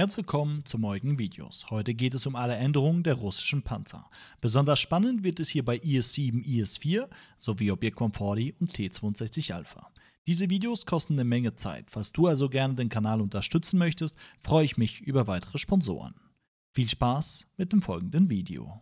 Herzlich willkommen zu heutigen Videos. Heute geht es um alle Änderungen der russischen Panzer. Besonders spannend wird es hier bei IS-7, IS-4 sowie Objekt 40 und T-62 Alpha. Diese Videos kosten eine Menge Zeit. Falls du also gerne den Kanal unterstützen möchtest, freue ich mich über weitere Sponsoren. Viel Spaß mit dem folgenden Video.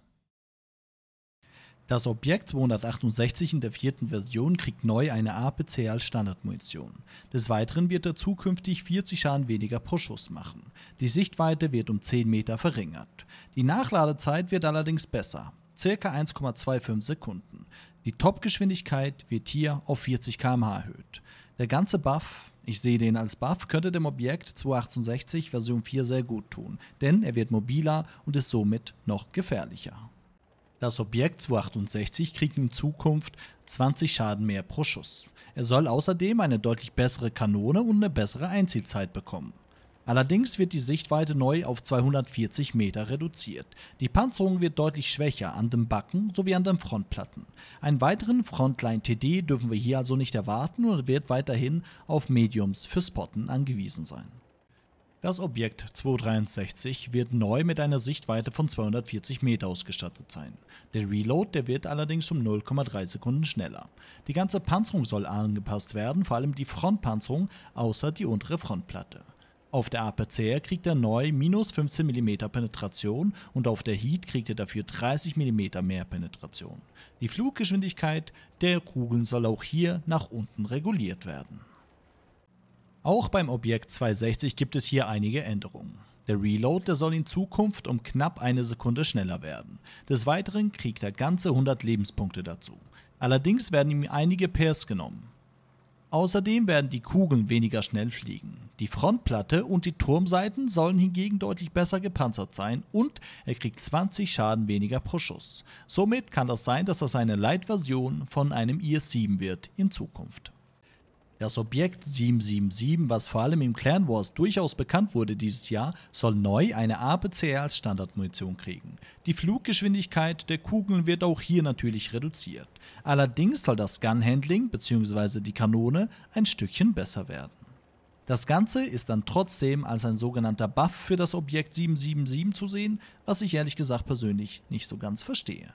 Das Objekt 268 in der vierten Version kriegt neu eine APC als Standardmunition. Des Weiteren wird er zukünftig 40 Schaden weniger pro Schuss machen. Die Sichtweite wird um 10 Meter verringert. Die Nachladezeit wird allerdings besser, ca. 1,25 Sekunden. Die Topgeschwindigkeit wird hier auf 40 km/h erhöht. Der ganze Buff, ich sehe den als Buff, könnte dem Objekt 268 Version 4 sehr gut tun, denn er wird mobiler und ist somit noch gefährlicher. Das Objekt 268 kriegt in Zukunft 20 Schaden mehr pro Schuss. Er soll außerdem eine deutlich bessere Kanone und eine bessere Einziehzeit bekommen. Allerdings wird die Sichtweite neu auf 240 Meter reduziert. Die Panzerung wird deutlich schwächer an dem Backen sowie an den Frontplatten. Einen weiteren Frontline TD dürfen wir hier also nicht erwarten und wird weiterhin auf Mediums für Spotten angewiesen sein. Das Objekt 263 wird neu mit einer Sichtweite von 240 Meter ausgestattet sein. Der Reload, der wird allerdings um 0,3 Sekunden schneller. Die ganze Panzerung soll angepasst werden, vor allem die Frontpanzerung, außer die untere Frontplatte. Auf der APCR kriegt er neu minus 15 mm Penetration und auf der Heat kriegt er dafür 30 mm mehr Penetration. Die Fluggeschwindigkeit der Kugeln soll auch hier nach unten reguliert werden. Auch beim Objekt 260 gibt es hier einige Änderungen. Der Reload, der soll in Zukunft um knapp eine Sekunde schneller werden. Des Weiteren kriegt er ganze 100 Lebenspunkte dazu. Allerdings werden ihm einige Pairs genommen. Außerdem werden die Kugeln weniger schnell fliegen. Die Frontplatte und die Turmseiten sollen hingegen deutlich besser gepanzert sein und er kriegt 20 Schaden weniger pro Schuss. Somit kann das sein, dass das eine Light-Version von einem IS-7 wird in Zukunft. Das Objekt 777, was vor allem im Clan Wars durchaus bekannt wurde dieses Jahr, soll neu eine APCR als Standardmunition kriegen. Die Fluggeschwindigkeit der Kugeln wird auch hier natürlich reduziert. Allerdings soll das Gun-Handling bzw. die Kanone ein Stückchen besser werden. Das Ganze ist dann trotzdem als ein sogenannter Buff für das Objekt 777 zu sehen, was ich ehrlich gesagt persönlich nicht so ganz verstehe.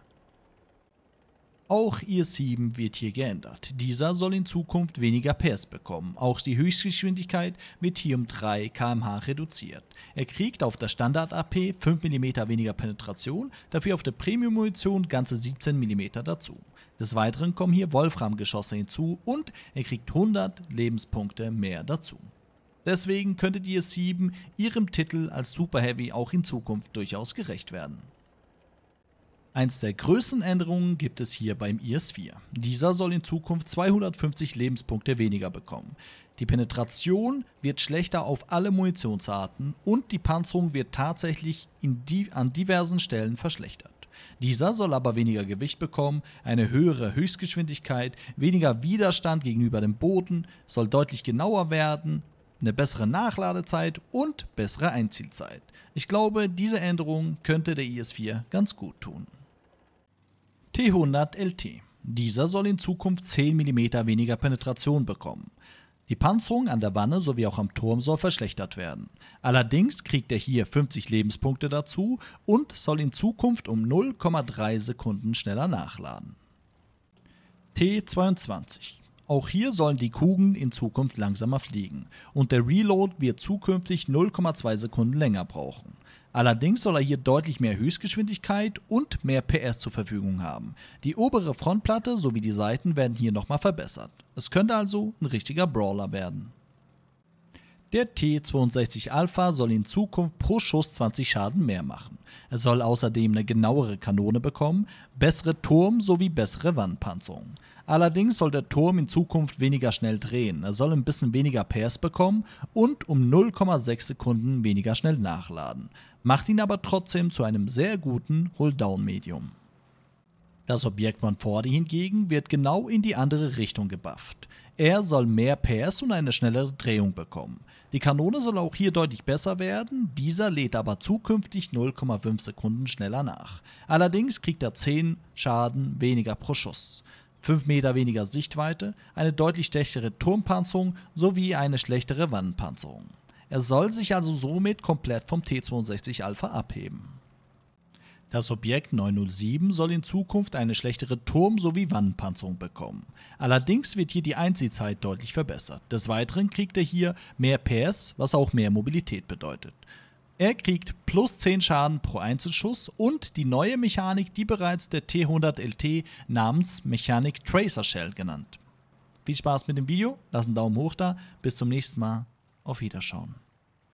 Auch ihr 7 wird hier geändert. Dieser soll in Zukunft weniger PS bekommen. Auch die Höchstgeschwindigkeit wird hier um 3 km/h reduziert. Er kriegt auf der Standard-AP 5 mm weniger Penetration, dafür auf der Premium-Munition ganze 17 mm dazu. Des Weiteren kommen hier Wolfram-Geschosse hinzu und er kriegt 100 Lebenspunkte mehr dazu. Deswegen könnte die S7 ihrem Titel als Super Heavy auch in Zukunft durchaus gerecht werden. Eins der größten Änderungen gibt es hier beim IS-4. Dieser soll in Zukunft 250 Lebenspunkte weniger bekommen. Die Penetration wird schlechter auf alle Munitionsarten und die Panzerung wird tatsächlich die, an diversen Stellen verschlechtert. Dieser soll aber weniger Gewicht bekommen, eine höhere Höchstgeschwindigkeit, weniger Widerstand gegenüber dem Boden, soll deutlich genauer werden, eine bessere Nachladezeit und bessere Einzielzeit. Ich glaube, diese Änderung könnte der IS-4 ganz gut tun. T100 LT. Dieser soll in Zukunft 10 mm weniger Penetration bekommen. Die Panzerung an der Wanne sowie auch am Turm soll verschlechtert werden. Allerdings kriegt er hier 50 Lebenspunkte dazu und soll in Zukunft um 0,3 Sekunden schneller nachladen. T22. Auch hier sollen die Kugeln in Zukunft langsamer fliegen und der Reload wird zukünftig 0,2 Sekunden länger brauchen. Allerdings soll er hier deutlich mehr Höchstgeschwindigkeit und mehr PS zur Verfügung haben. Die obere Frontplatte sowie die Seiten werden hier nochmal verbessert. Es könnte also ein richtiger Brawler werden. Der T-62 Alpha soll in Zukunft pro Schuss 20 Schaden mehr machen. Er soll außerdem eine genauere Kanone bekommen, bessere Turm sowie bessere Wandpanzerung. Allerdings soll der Turm in Zukunft weniger schnell drehen, er soll ein bisschen weniger Pairs bekommen und um 0,6 Sekunden weniger schnell nachladen. Macht ihn aber trotzdem zu einem sehr guten Hold-Down-Medium. Das Objekt von Fordy hingegen wird genau in die andere Richtung gebufft. Er soll mehr PS und eine schnellere Drehung bekommen. Die Kanone soll auch hier deutlich besser werden, dieser lädt aber zukünftig 0,5 Sekunden schneller nach. Allerdings kriegt er 10 Schaden weniger pro Schuss. 5 Meter weniger Sichtweite, eine deutlich schlechtere Turmpanzerung sowie eine schlechtere Wannenpanzerung. Er soll sich also somit komplett vom T62 Alpha abheben. Das Objekt 907 soll in Zukunft eine schlechtere Turm- sowie Wandpanzerung bekommen. Allerdings wird hier die Einziehzeit deutlich verbessert. Des Weiteren kriegt er hier mehr PS, was auch mehr Mobilität bedeutet. Er kriegt plus 10 Schaden pro Einzelschuss und die neue Mechanik, die bereits der T100LT namens Mechanik Tracer Shell genannt. Viel Spaß mit dem Video, lass einen Daumen hoch da, bis zum nächsten Mal, auf Wiederschauen.